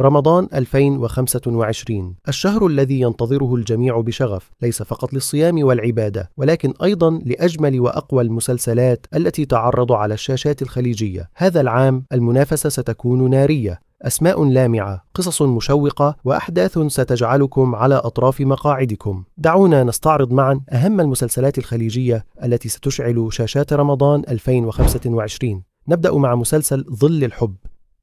رمضان 2025 الشهر الذي ينتظره الجميع بشغف ليس فقط للصيام والعبادة ولكن أيضا لأجمل وأقوى المسلسلات التي تعرض على الشاشات الخليجية هذا العام المنافسة ستكون نارية أسماء لامعة، قصص مشوقة، وأحداث ستجعلكم على أطراف مقاعدكم. دعونا نستعرض معا أهم المسلسلات الخليجية التي ستشعل شاشات رمضان 2025. نبدأ مع مسلسل ظل الحب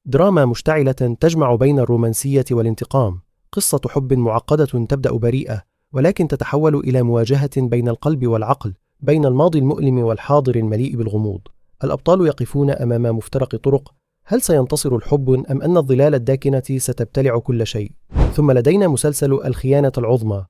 دراما مشتعلة تجمع بين الرومانسية والانتقام، قصة حب معقدة تبدأ بريئة، ولكن تتحول إلى مواجهة بين القلب والعقل، بين الماضي المؤلم والحاضر المليء بالغموض. الأبطال يقفون أمام مفترق طرق، هل سينتصر الحب أم أن الظلال الداكنة ستبتلع كل شيء؟ ثم لدينا مسلسل الخيانة العظمى.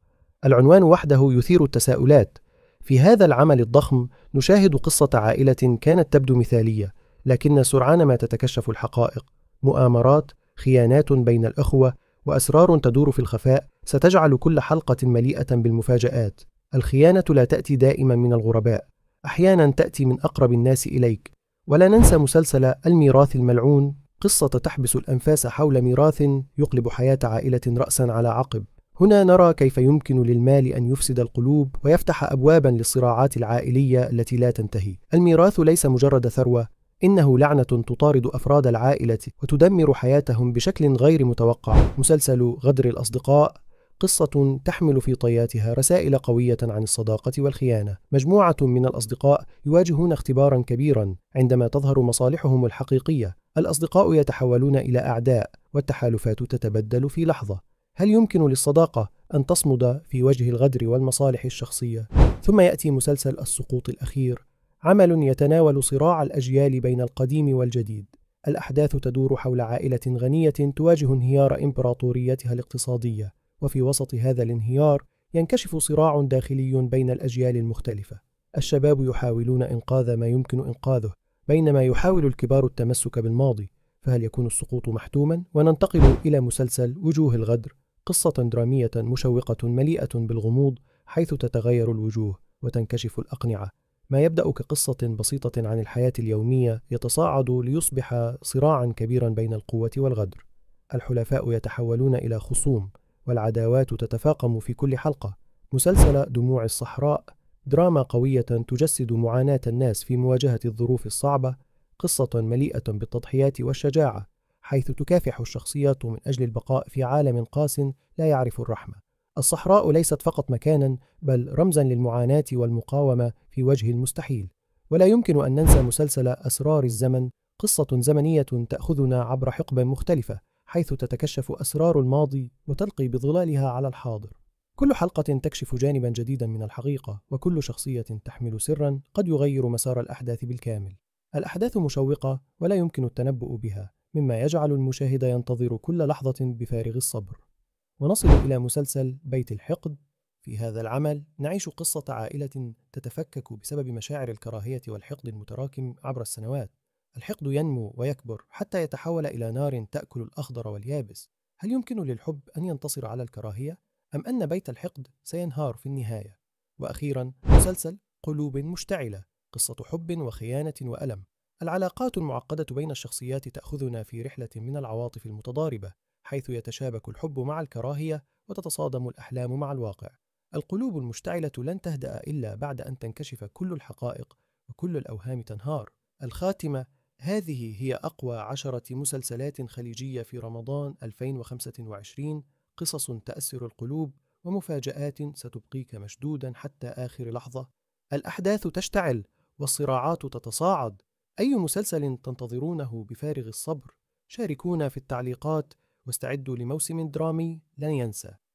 العنوان وحده يثير التساؤلات. في هذا العمل الضخم نشاهد قصة عائلة كانت تبدو مثالية، لكن سرعان ما تتكشف الحقائق. مؤامرات خيانات بين الاخوه واسرار تدور في الخفاء ستجعل كل حلقه مليئه بالمفاجات الخيانه لا تاتي دائما من الغرباء احيانا تاتي من اقرب الناس اليك ولا ننسى مسلسل الميراث الملعون قصه تحبس الانفاس حول ميراث يقلب حياه عائله راسا على عقب هنا نرى كيف يمكن للمال ان يفسد القلوب ويفتح ابوابا للصراعات العائليه التي لا تنتهي الميراث ليس مجرد ثروه إنه لعنة تطارد أفراد العائلة وتدمر حياتهم بشكل غير متوقع مسلسل غدر الأصدقاء قصة تحمل في طياتها رسائل قوية عن الصداقة والخيانة. مجموعة من الأصدقاء يواجهون اختبارا كبيرا عندما تظهر مصالحهم الحقيقية. الأصدقاء يتحولون إلى أعداء والتحالفات تتبدل في لحظة. هل يمكن للصداقة أن تصمد في وجه الغدر والمصالح الشخصية؟ ثم يأتي مسلسل السقوط الأخير عمل يتناول صراع الأجيال بين القديم والجديد الأحداث تدور حول عائلة غنية تواجه انهيار إمبراطوريتها الاقتصادية وفي وسط هذا الانهيار ينكشف صراع داخلي بين الأجيال المختلفة الشباب يحاولون إنقاذ ما يمكن إنقاذه بينما يحاول الكبار التمسك بالماضي فهل يكون السقوط محتوما وننتقل إلى مسلسل وجوه الغدر قصة درامية مشوقة مليئة بالغموض حيث تتغير الوجوه وتنكشف الأقنعة ما يبدأ كقصة بسيطة عن الحياة اليومية يتصاعد ليصبح صراعا كبيرا بين القوة والغدر. الحلفاء يتحولون إلى خصوم، والعداوات تتفاقم في كل حلقة. مسلسل دموع الصحراء دراما قوية تجسد معاناة الناس في مواجهة الظروف الصعبة، قصة مليئة بالتضحيات والشجاعة، حيث تكافح الشخصيات من أجل البقاء في عالم قاس لا يعرف الرحمة. الصحراء ليست فقط مكانا بل رمزا للمعاناة والمقاومة في وجه المستحيل ولا يمكن أن ننسى مسلسل أسرار الزمن قصة زمنية تأخذنا عبر حقب مختلفة حيث تتكشف أسرار الماضي وتلقي بظلالها على الحاضر كل حلقة تكشف جانبا جديدا من الحقيقة وكل شخصية تحمل سرا قد يغير مسار الأحداث بالكامل الأحداث مشوقة ولا يمكن التنبؤ بها مما يجعل المشاهد ينتظر كل لحظة بفارغ الصبر ونصل إلى مسلسل بيت الحقد في هذا العمل نعيش قصة عائلة تتفكك بسبب مشاعر الكراهية والحقد المتراكم عبر السنوات الحقد ينمو ويكبر حتى يتحول إلى نار تأكل الأخضر واليابس هل يمكن للحب أن ينتصر على الكراهية؟ أم أن بيت الحقد سينهار في النهاية؟ وأخيرا مسلسل قلوب مشتعلة قصة حب وخيانة وألم العلاقات المعقدة بين الشخصيات تأخذنا في رحلة من العواطف المتضاربة حيث يتشابك الحب مع الكراهية وتتصادم الأحلام مع الواقع. القلوب المشتعلة لن تهدأ إلا بعد أن تنكشف كل الحقائق وكل الأوهام تنهار. الخاتمة هذه هي أقوى عشرة مسلسلات خليجية في رمضان 2025 قصص تاثر القلوب ومفاجآت ستبقيك مشدودا حتى آخر لحظة. الأحداث تشتعل والصراعات تتصاعد. أي مسلسل تنتظرونه بفارغ الصبر؟ شاركونا في التعليقات مستعد لموسم درامي لن ينسى